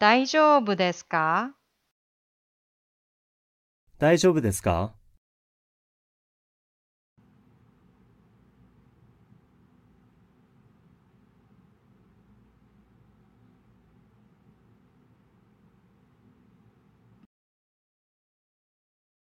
大丈夫ですか大丈夫ですか